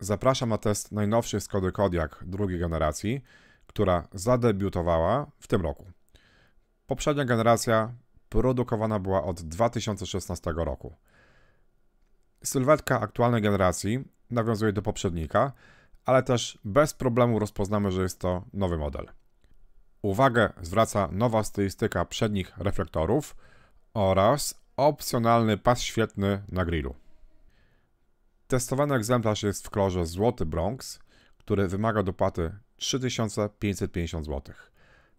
Zapraszam na test najnowszej Skody Kodiak drugiej generacji, która zadebiutowała w tym roku. Poprzednia generacja produkowana była od 2016 roku. Sylwetka aktualnej generacji nawiązuje do poprzednika, ale też bez problemu rozpoznamy, że jest to nowy model. Uwagę zwraca nowa stylistyka przednich reflektorów oraz opcjonalny pas świetny na grillu. Testowany egzemplarz jest w kolorze Złoty Bronx, który wymaga dopłaty 3550 zł.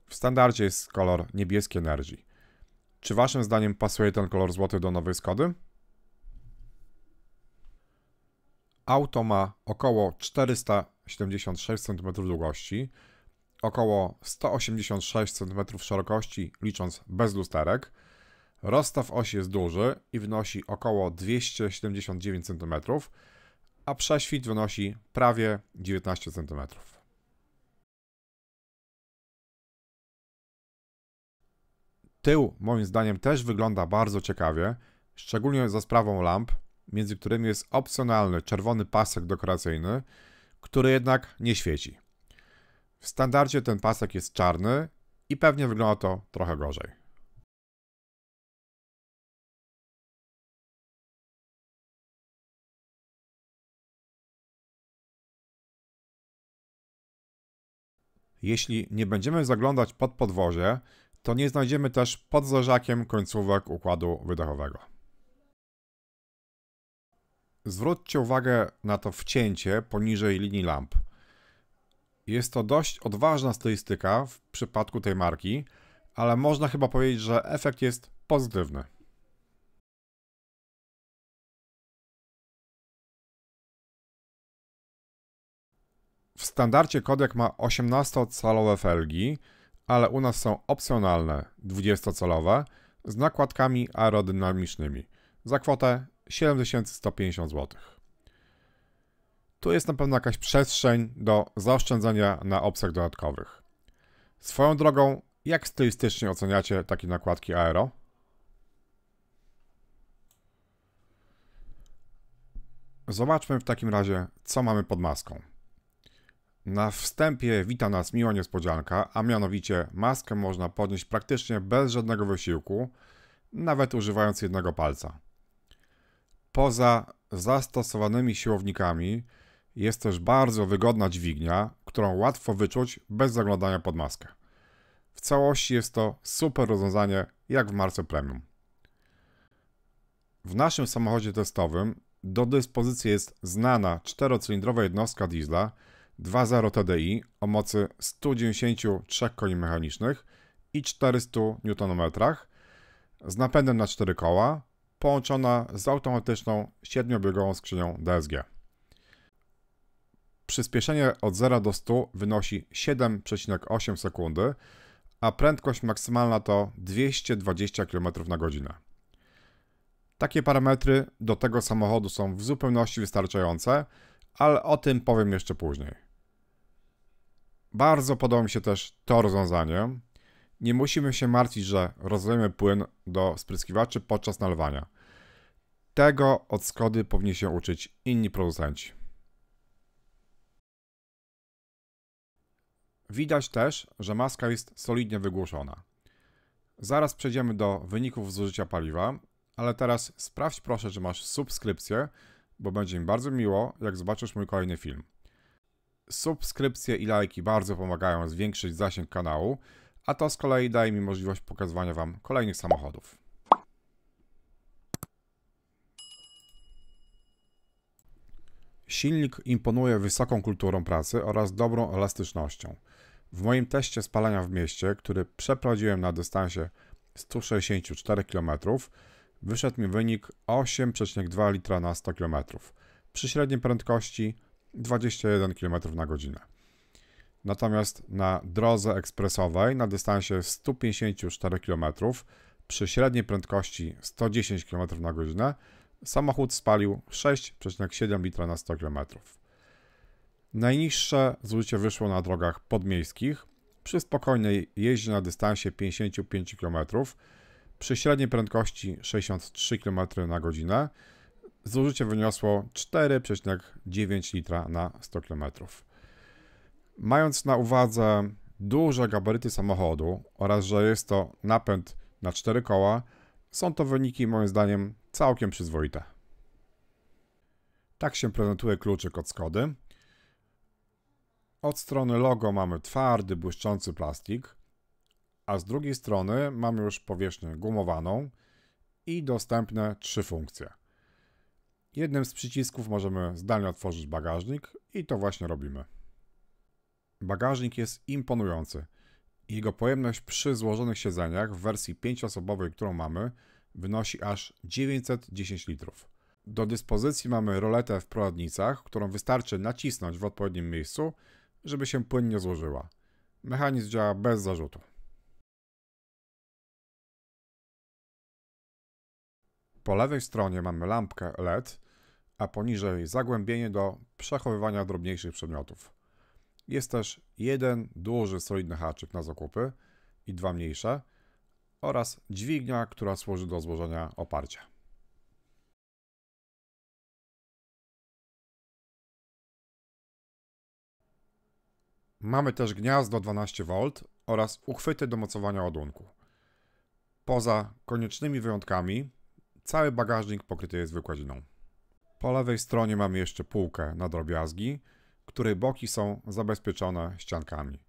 W standardzie jest kolor niebieski Energy. Czy Waszym zdaniem pasuje ten kolor złoty do nowej Skody? Auto ma około 476 cm długości, około 186 cm szerokości licząc bez lusterek, Rozstaw osi jest duży i wynosi około 279 cm, a prześwit wynosi prawie 19 cm. Tył moim zdaniem też wygląda bardzo ciekawie, szczególnie za sprawą lamp, między którymi jest opcjonalny czerwony pasek dekoracyjny, który jednak nie świeci. W standardzie ten pasek jest czarny i pewnie wygląda to trochę gorzej. Jeśli nie będziemy zaglądać pod podwozie, to nie znajdziemy też pod zderzakiem końcówek układu wydechowego. Zwróćcie uwagę na to wcięcie poniżej linii lamp. Jest to dość odważna stylistyka w przypadku tej marki, ale można chyba powiedzieć, że efekt jest pozytywny. W standardzie kodek ma 18-calowe felgi, ale u nas są opcjonalne 20-calowe z nakładkami aerodynamicznymi za kwotę 7150 zł. Tu jest na pewno jakaś przestrzeń do zaoszczędzenia na opcjach dodatkowych. Swoją drogą, jak stylistycznie oceniacie takie nakładki aero? Zobaczmy w takim razie, co mamy pod maską. Na wstępie wita nas miła niespodzianka, a mianowicie maskę można podnieść praktycznie bez żadnego wysiłku, nawet używając jednego palca. Poza zastosowanymi siłownikami jest też bardzo wygodna dźwignia, którą łatwo wyczuć bez zaglądania pod maskę. W całości jest to super rozwiązanie jak w marce premium. W naszym samochodzie testowym do dyspozycji jest znana czterocylindrowa jednostka diesla – 2.0 TDI o mocy 193 koni mechanicznych i 400 Nm z napędem na 4 koła, połączona z automatyczną 7-biegową skrzynią DSG. Przyspieszenie od 0 do 100 wynosi 7,8 sekundy, a prędkość maksymalna to 220 km na godzinę. Takie parametry do tego samochodu są w zupełności wystarczające, ale o tym powiem jeszcze później. Bardzo podoba mi się też to rozwiązanie. Nie musimy się martwić, że rozlejemy płyn do spryskiwaczy podczas nalewania. Tego od Skody powinni się uczyć inni producenci. Widać też, że maska jest solidnie wygłuszona. Zaraz przejdziemy do wyników zużycia paliwa, ale teraz sprawdź proszę, czy masz subskrypcję, bo będzie mi bardzo miło, jak zobaczysz mój kolejny film subskrypcje i lajki bardzo pomagają zwiększyć zasięg kanału, a to z kolei daje mi możliwość pokazywania Wam kolejnych samochodów. Silnik imponuje wysoką kulturą pracy oraz dobrą elastycznością. W moim teście spalania w mieście, który przeprowadziłem na dystansie 164 km, wyszedł mi wynik 8,2 litra na 100 km przy średniej prędkości 21 km na godzinę. Natomiast na drodze ekspresowej na dystansie 154 km przy średniej prędkości 110 km na godzinę samochód spalił 6,7 litra na 100 km. Najniższe zużycie wyszło na drogach podmiejskich przy spokojnej jeździe na dystansie 55 km przy średniej prędkości 63 km na godzinę Zużycie wyniosło 4,9 litra na 100 km. Mając na uwadze duże gabaryty samochodu oraz że jest to napęd na 4 koła, są to wyniki moim zdaniem całkiem przyzwoite. Tak się prezentuje kluczyk od Skody. Od strony logo mamy twardy, błyszczący plastik, a z drugiej strony mamy już powierzchnię gumowaną i dostępne trzy funkcje. Jednym z przycisków możemy zdalnie otworzyć bagażnik i to właśnie robimy. Bagażnik jest imponujący. Jego pojemność przy złożonych siedzeniach w wersji 5-osobowej, którą mamy, wynosi aż 910 litrów. Do dyspozycji mamy roletę w prowadnicach, którą wystarczy nacisnąć w odpowiednim miejscu, żeby się płynnie złożyła. Mechanizm działa bez zarzutu. Po lewej stronie mamy lampkę LED, a poniżej zagłębienie do przechowywania drobniejszych przedmiotów. Jest też jeden duży, solidny haczyk na zakupy i dwa mniejsze oraz dźwignia, która służy do złożenia oparcia. Mamy też gniazdo 12V oraz uchwyty do mocowania ładunku. Poza koniecznymi wyjątkami Cały bagażnik pokryty jest wykładziną. Po lewej stronie mamy jeszcze półkę na drobiazgi, której boki są zabezpieczone ściankami.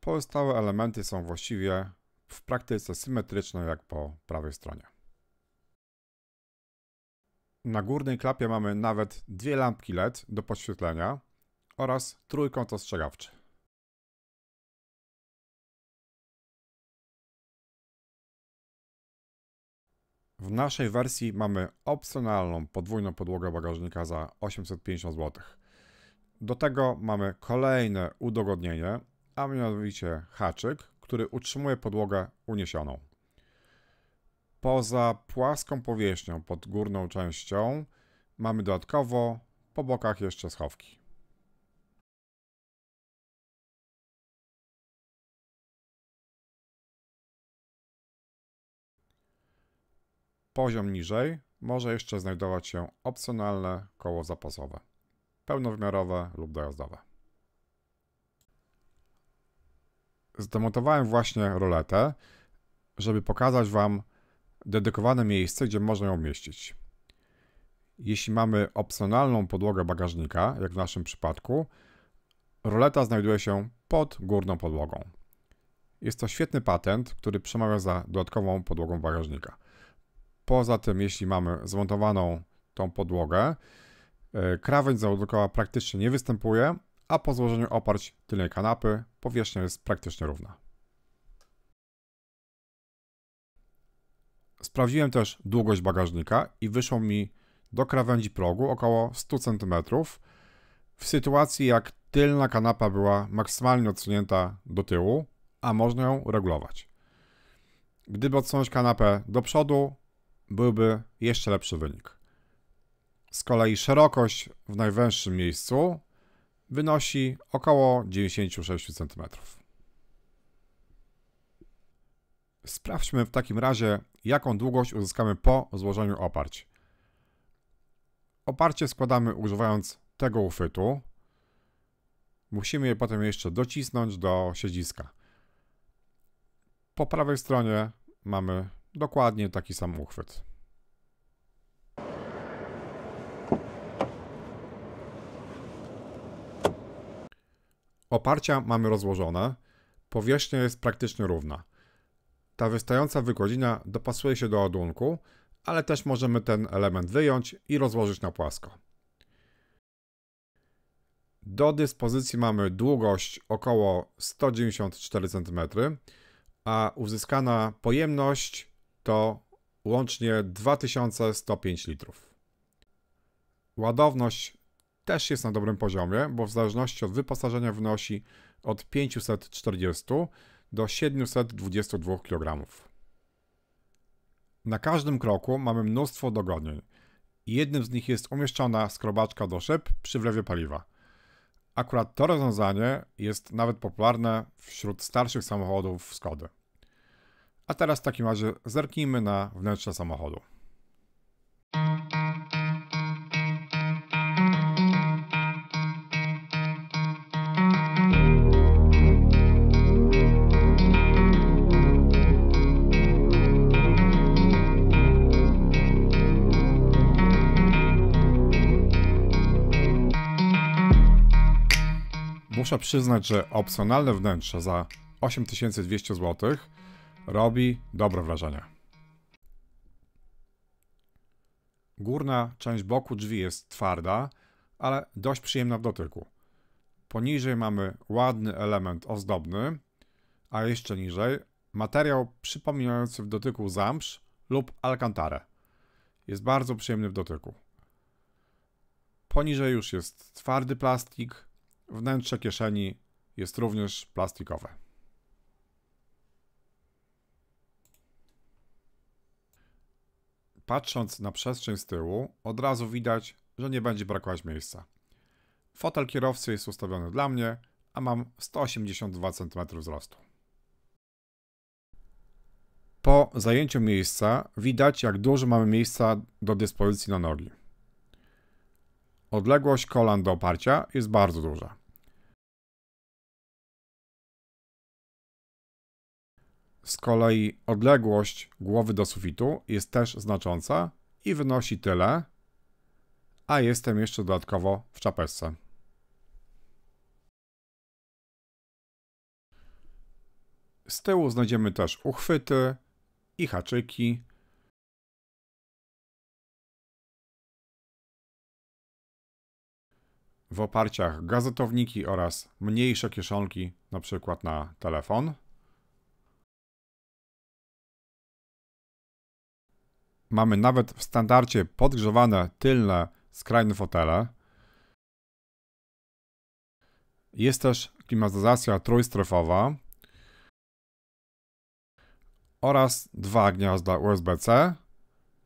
Pozostałe elementy są właściwie w praktyce symetryczne jak po prawej stronie. Na górnej klapie mamy nawet dwie lampki LED do podświetlenia oraz trójkąt ostrzegawczy. W naszej wersji mamy opcjonalną podwójną podłogę bagażnika za 850 zł. Do tego mamy kolejne udogodnienie, a mianowicie haczyk, który utrzymuje podłogę uniesioną. Poza płaską powierzchnią pod górną częścią mamy dodatkowo po bokach jeszcze schowki. Poziom niżej może jeszcze znajdować się opcjonalne koło zapasowe, pełnowymiarowe lub dojazdowe. Zdemontowałem właśnie roletę, żeby pokazać Wam dedykowane miejsce, gdzie można ją umieścić. Jeśli mamy opcjonalną podłogę bagażnika, jak w naszym przypadku, roleta znajduje się pod górną podłogą. Jest to świetny patent, który przemawia za dodatkową podłogą bagażnika. Poza tym, jeśli mamy zmontowaną tą podłogę, e, krawędź załogowa praktycznie nie występuje, a po złożeniu oparć tylnej kanapy powierzchnia jest praktycznie równa. Sprawdziłem też długość bagażnika i wyszło mi do krawędzi progu około 100 cm. W sytuacji jak tylna kanapa była maksymalnie odsunięta do tyłu, a można ją regulować. Gdyby odsunąć kanapę do przodu, byłby jeszcze lepszy wynik. Z kolei szerokość w najwęższym miejscu wynosi około 96 cm. Sprawdźmy w takim razie, jaką długość uzyskamy po złożeniu oparć. Oparcie składamy używając tego ufytu. Musimy je potem jeszcze docisnąć do siedziska. Po prawej stronie mamy Dokładnie taki sam uchwyt. Oparcia mamy rozłożone, powierzchnia jest praktycznie równa. Ta wystająca wygodzina dopasuje się do ładunku, ale też możemy ten element wyjąć i rozłożyć na płasko. Do dyspozycji mamy długość około 194 cm, a uzyskana pojemność to łącznie 2105 litrów. Ładowność też jest na dobrym poziomie, bo w zależności od wyposażenia wynosi od 540 do 722 kg. Na każdym kroku mamy mnóstwo dogodnień. Jednym z nich jest umieszczona skrobaczka do szyb przy wlewie paliwa. Akurat to rozwiązanie jest nawet popularne wśród starszych samochodów Skody. A teraz w takim razie zerknijmy na wnętrze samochodu. Muszę przyznać, że opcjonalne wnętrze za 8200 zł robi dobre wrażenie. Górna część boku drzwi jest twarda, ale dość przyjemna w dotyku. Poniżej mamy ładny element ozdobny, a jeszcze niżej materiał przypominający w dotyku zamsz lub alkantarę. Jest bardzo przyjemny w dotyku. Poniżej już jest twardy plastik, wnętrze kieszeni jest również plastikowe. patrząc na przestrzeń z tyłu, od razu widać, że nie będzie brakować miejsca. Fotel kierowcy jest ustawiony dla mnie, a mam 182 cm wzrostu. Po zajęciu miejsca widać, jak dużo mamy miejsca do dyspozycji na nogi. Odległość kolan do oparcia jest bardzo duża. Z kolei odległość głowy do sufitu jest też znacząca i wynosi tyle, a jestem jeszcze dodatkowo w czapeczce. Z tyłu znajdziemy też uchwyty i haczyki. W oparciach gazetowniki oraz mniejsze kieszonki, np. przykład na telefon. Mamy nawet w standardzie podgrzewane tylne skrajne fotele. Jest też klimatyzacja trójstrefowa oraz dwa gniazda USB-C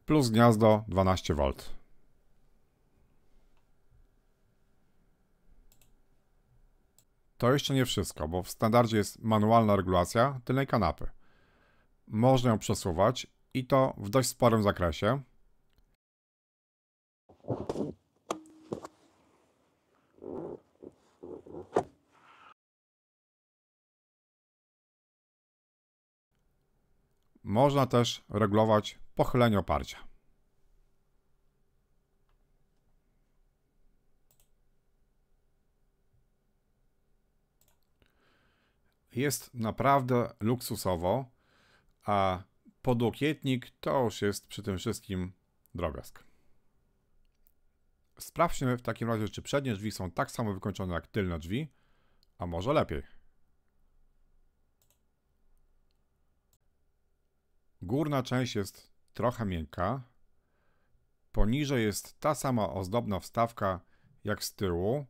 plus gniazdo 12V. To jeszcze nie wszystko, bo w standardzie jest manualna regulacja tylnej kanapy. Można ją przesuwać i to w dość sporym zakresie. Można też regulować pochylenie oparcia. Jest naprawdę luksusowo, a podłokietnik to już jest przy tym wszystkim drobiazg. Sprawdźmy w takim razie, czy przednie drzwi są tak samo wykończone jak tylne drzwi, a może lepiej. Górna część jest trochę miękka. Poniżej jest ta sama ozdobna wstawka jak z tyłu.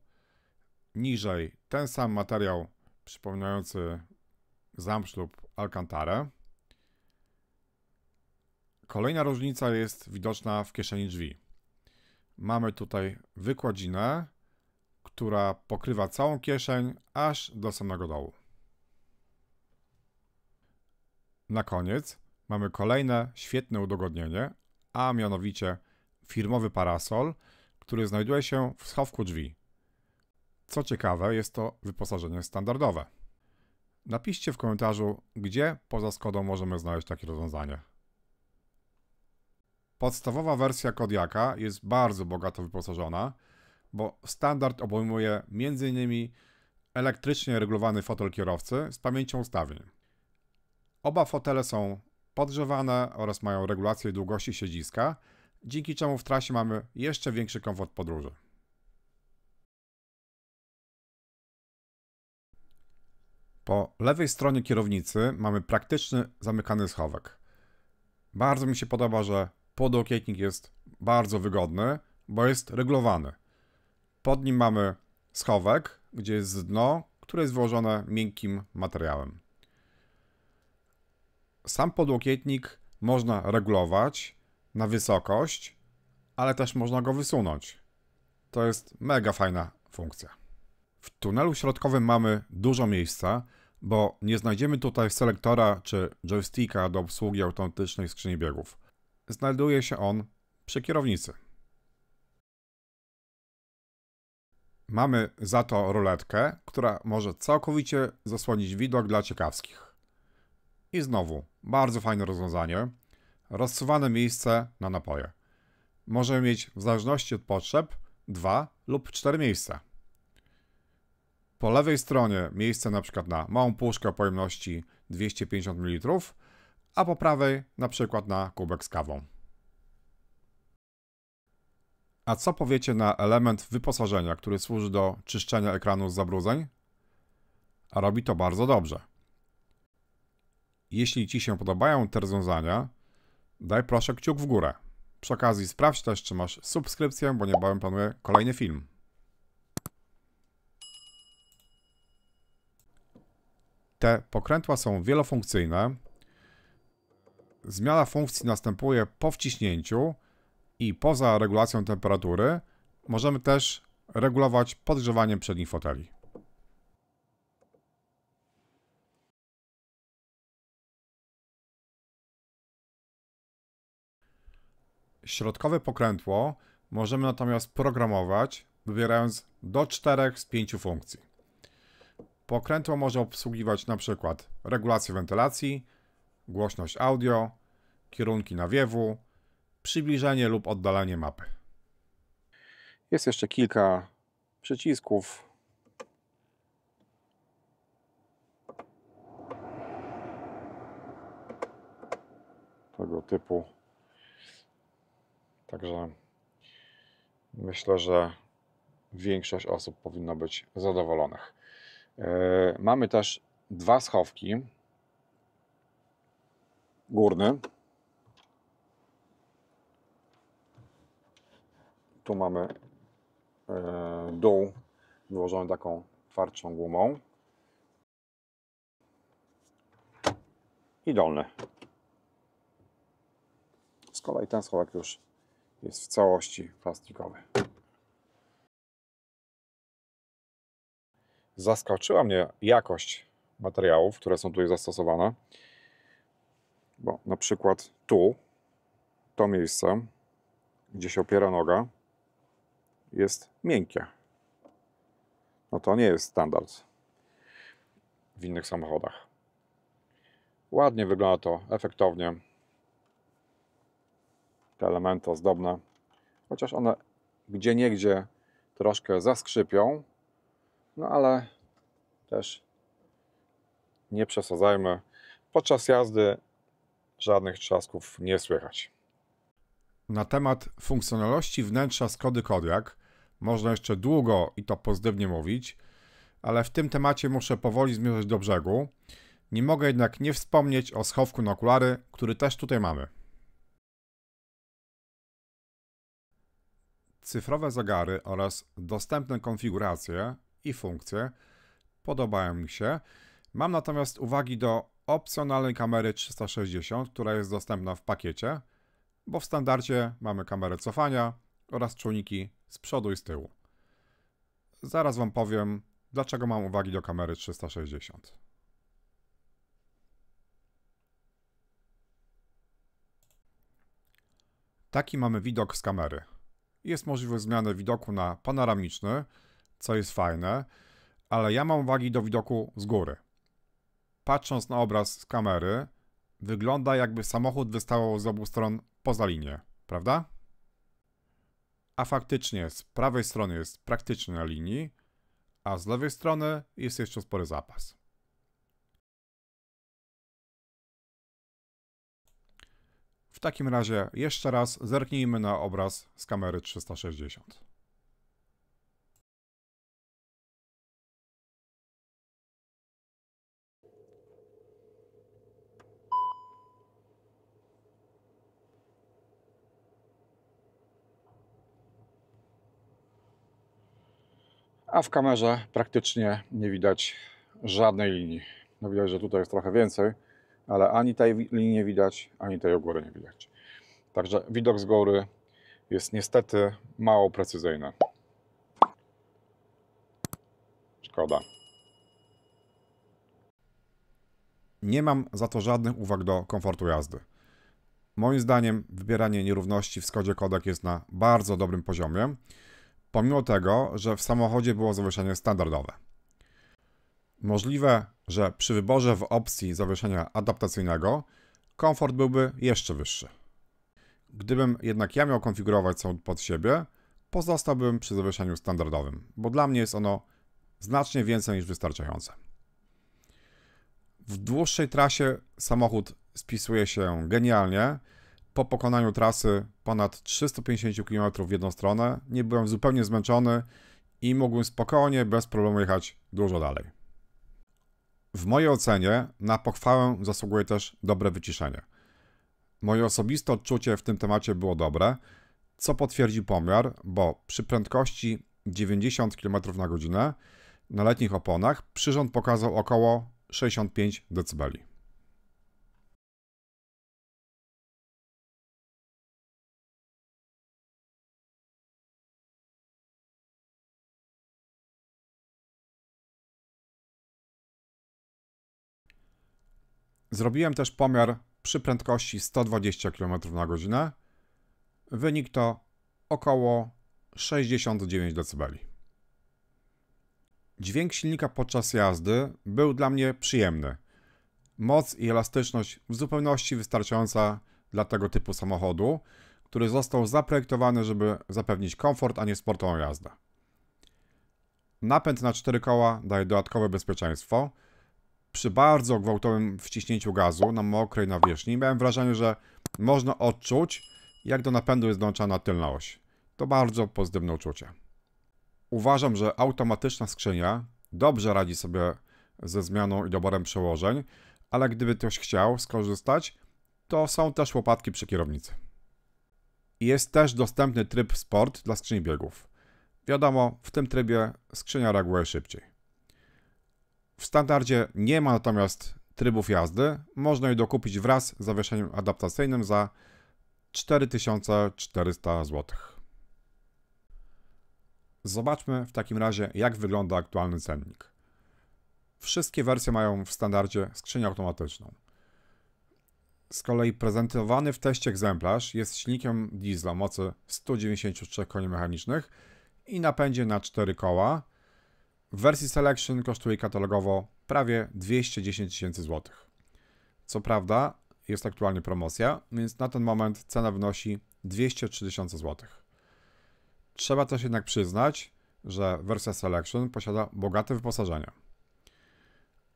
Niżej ten sam materiał przypominający zamsz lub alcantarę. Kolejna różnica jest widoczna w kieszeni drzwi. Mamy tutaj wykładzinę, która pokrywa całą kieszeń aż do samego dołu. Na koniec mamy kolejne świetne udogodnienie, a mianowicie firmowy parasol, który znajduje się w schowku drzwi. Co ciekawe, jest to wyposażenie standardowe. Napiszcie w komentarzu, gdzie poza Skodą możemy znaleźć takie rozwiązanie. Podstawowa wersja Kodiaka jest bardzo bogato wyposażona, bo standard obejmuje m.in. elektrycznie regulowany fotel kierowcy z pamięcią ustawień. Oba fotele są podgrzewane oraz mają regulację długości siedziska, dzięki czemu w trasie mamy jeszcze większy komfort podróży. Po lewej stronie kierownicy mamy praktyczny zamykany schowek. Bardzo mi się podoba, że Podokietnik jest bardzo wygodny, bo jest regulowany. Pod nim mamy schowek, gdzie jest dno, które jest wyłożone miękkim materiałem. Sam podłokietnik można regulować na wysokość, ale też można go wysunąć. To jest mega fajna funkcja. W tunelu środkowym mamy dużo miejsca, bo nie znajdziemy tutaj selektora czy joysticka do obsługi autentycznej skrzyni biegów znajduje się on przy kierownicy. Mamy za to ruletkę, która może całkowicie zasłonić widok dla ciekawskich. I znowu, bardzo fajne rozwiązanie. Rozsuwane miejsce na napoje. Możemy mieć w zależności od potrzeb dwa lub cztery miejsca. Po lewej stronie miejsce np. przykład na małą puszkę o pojemności 250 ml, a po prawej na przykład na kubek z kawą. A co powiecie na element wyposażenia, który służy do czyszczenia ekranu z zabrudzeń? A robi to bardzo dobrze. Jeśli Ci się podobają te rozwiązania, daj proszę kciuk w górę. Przy okazji sprawdź też, czy masz subskrypcję, bo niebawem planuję kolejny film. Te pokrętła są wielofunkcyjne, zmiana funkcji następuje po wciśnięciu i poza regulacją temperatury możemy też regulować podgrzewanie przednich foteli. Środkowe pokrętło możemy natomiast programować, wybierając do 4 z 5 funkcji. Pokrętło może obsługiwać np. regulację wentylacji, głośność audio, kierunki nawiewu, przybliżenie lub oddalenie mapy. Jest jeszcze kilka przycisków. Tego typu. Także myślę, że większość osób powinno być zadowolonych. E, mamy też dwa schowki górny. Tu mamy e, dół wyłożony taką twardszą gumą. I dolny. Z kolei ten schowek już jest w całości plastikowy. Zaskoczyła mnie jakość materiałów, które są tutaj zastosowane. Bo na przykład tu, to miejsce, gdzie się opiera noga, jest miękkie. No to nie jest standard w innych samochodach. Ładnie wygląda to, efektownie. Te elementy ozdobne, chociaż one gdzie niegdzie troszkę zaskrzypią, no ale też nie przesadzajmy. Podczas jazdy żadnych trzasków nie słychać. Na temat funkcjonalności wnętrza Skody Kodiak można jeszcze długo i to pozytywnie mówić, ale w tym temacie muszę powoli zmierzać do brzegu. Nie mogę jednak nie wspomnieć o schowku na okulary, który też tutaj mamy. Cyfrowe zegary oraz dostępne konfiguracje i funkcje podobają mi się. Mam natomiast uwagi do opcjonalnej kamery 360, która jest dostępna w pakiecie, bo w standardzie mamy kamerę cofania oraz czujniki z przodu i z tyłu. Zaraz Wam powiem, dlaczego mam uwagi do kamery 360. Taki mamy widok z kamery. Jest możliwość zmiany widoku na panoramiczny, co jest fajne, ale ja mam uwagi do widoku z góry patrząc na obraz z kamery, wygląda jakby samochód wystawał z obu stron poza linię, prawda? A faktycznie z prawej strony jest praktycznie na linii, a z lewej strony jest jeszcze spory zapas. W takim razie jeszcze raz zerknijmy na obraz z kamery 360. a w kamerze praktycznie nie widać żadnej linii. No widać, że tutaj jest trochę więcej, ale ani tej linii nie widać, ani tej góry nie widać. Także widok z góry jest niestety mało precyzyjny. Szkoda. Nie mam za to żadnych uwag do komfortu jazdy. Moim zdaniem wybieranie nierówności w Skodzie Kodek jest na bardzo dobrym poziomie pomimo tego, że w samochodzie było zawieszenie standardowe. Możliwe, że przy wyborze w opcji zawieszenia adaptacyjnego komfort byłby jeszcze wyższy. Gdybym jednak ja miał konfigurować samochód pod siebie, pozostałbym przy zawieszeniu standardowym, bo dla mnie jest ono znacznie więcej niż wystarczające. W dłuższej trasie samochód spisuje się genialnie, po pokonaniu trasy ponad 350 km w jedną stronę nie byłem zupełnie zmęczony i mogłem spokojnie, bez problemu jechać dużo dalej. W mojej ocenie na pochwałę zasługuje też dobre wyciszenie. Moje osobiste odczucie w tym temacie było dobre, co potwierdzi pomiar, bo przy prędkości 90 km na godzinę na letnich oponach przyrząd pokazał około 65 dB. Zrobiłem też pomiar przy prędkości 120 km na godzinę. Wynik to około 69 dB. Dźwięk silnika podczas jazdy był dla mnie przyjemny. Moc i elastyczność w zupełności wystarczająca dla tego typu samochodu, który został zaprojektowany, żeby zapewnić komfort, a nie sportową jazdę. Napęd na cztery koła daje dodatkowe bezpieczeństwo – przy bardzo gwałtowym wciśnięciu gazu na mokrej nawierzchni miałem wrażenie, że można odczuć, jak do napędu jest dołączana tylna oś. To bardzo pozytywne uczucie. Uważam, że automatyczna skrzynia dobrze radzi sobie ze zmianą i doborem przełożeń, ale gdyby ktoś chciał skorzystać, to są też łopatki przy kierownicy. Jest też dostępny tryb sport dla skrzyni biegów. Wiadomo, w tym trybie skrzynia reaguje szybciej. W standardzie nie ma natomiast trybów jazdy. Można je dokupić wraz z zawieszeniem adaptacyjnym za 4400 zł. Zobaczmy w takim razie, jak wygląda aktualny cennik. Wszystkie wersje mają w standardzie skrzynię automatyczną. Z kolei prezentowany w teście egzemplarz jest silnikiem diesla mocy 193 koni mechanicznych i napędzie na 4 koła, w wersji Selection kosztuje katalogowo prawie 210 tysięcy złotych. Co prawda jest aktualnie promocja, więc na ten moment cena wynosi 203 tysiące złotych. Trzeba też jednak przyznać, że wersja Selection posiada bogate wyposażenie.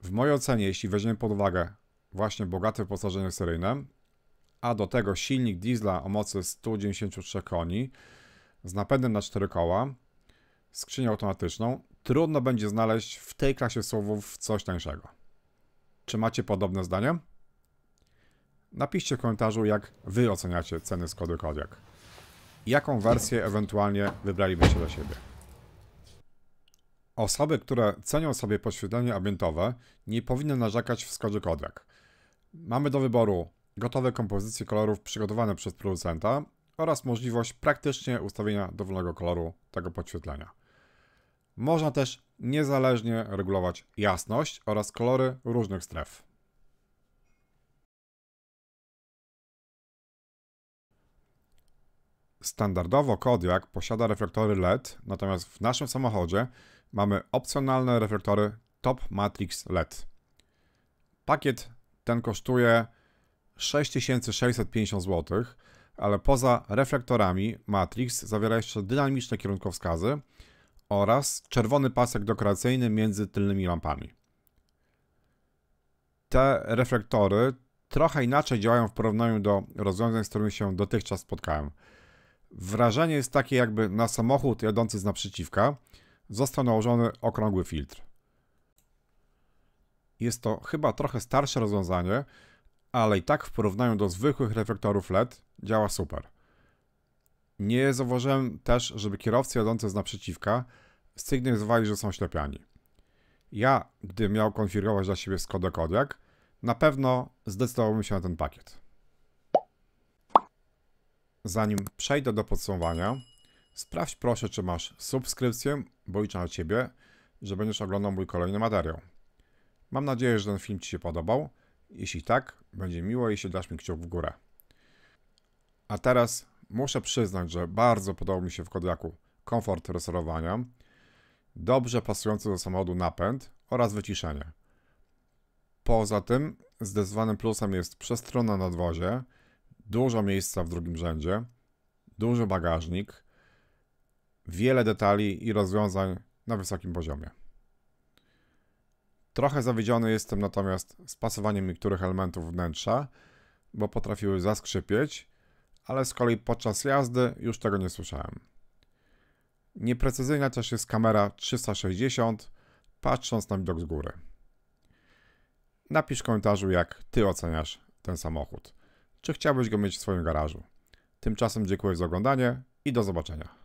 W mojej ocenie, jeśli weźmiemy pod uwagę właśnie bogate wyposażenie seryjne, a do tego silnik diesla o mocy 193 koni z napędem na 4 koła, skrzynię automatyczną, trudno będzie znaleźć w tej klasie słowów coś tańszego. Czy macie podobne zdanie? Napiszcie w komentarzu, jak wy oceniacie ceny z kodu Kodiak. Jaką wersję ewentualnie wybralibyście dla siebie. Osoby, które cenią sobie poświetlenie ambientowe, nie powinny narzekać w Skodzie Kodiak. Mamy do wyboru gotowe kompozycje kolorów przygotowane przez producenta oraz możliwość praktycznie ustawienia dowolnego koloru tego podświetlenia. Można też niezależnie regulować jasność oraz kolory różnych stref. Standardowo Kodiak posiada reflektory LED, natomiast w naszym samochodzie mamy opcjonalne reflektory Top Matrix LED. Pakiet ten kosztuje 6650 zł, ale poza reflektorami Matrix zawiera jeszcze dynamiczne kierunkowskazy, oraz czerwony pasek dekoracyjny między tylnymi lampami. Te reflektory trochę inaczej działają w porównaniu do rozwiązań, z którymi się dotychczas spotkałem. Wrażenie jest takie, jakby na samochód jadący z naprzeciwka został nałożony okrągły filtr. Jest to chyba trochę starsze rozwiązanie, ale i tak w porównaniu do zwykłych reflektorów LED działa super. Nie zauważyłem też, żeby kierowcy jadący z naprzeciwka sygnalizowali, że są ślepiani. Ja, gdy miał konfigurować dla siebie Skoda Kodiak, na pewno zdecydowałbym się na ten pakiet. Zanim przejdę do podsumowania, sprawdź proszę, czy masz subskrypcję, bo liczę na Ciebie, że będziesz oglądał mój kolejny materiał. Mam nadzieję, że ten film Ci się podobał. Jeśli tak, będzie miło, jeśli dasz mi kciuk w górę. A teraz muszę przyznać, że bardzo podobał mi się w Kodiaku komfort resorowania, dobrze pasujący do samochodu napęd oraz wyciszenie. Poza tym zdecydowanym plusem jest przestronna nadwozie, dużo miejsca w drugim rzędzie, duży bagażnik, wiele detali i rozwiązań na wysokim poziomie. Trochę zawiedziony jestem natomiast z pasowaniem niektórych elementów wnętrza, bo potrafiły zaskrzypieć, ale z kolei podczas jazdy już tego nie słyszałem. Nieprecyzyjna też jest kamera 360, patrząc na widok z góry. Napisz w komentarzu, jak Ty oceniasz ten samochód. Czy chciałbyś go mieć w swoim garażu? Tymczasem dziękuję za oglądanie i do zobaczenia.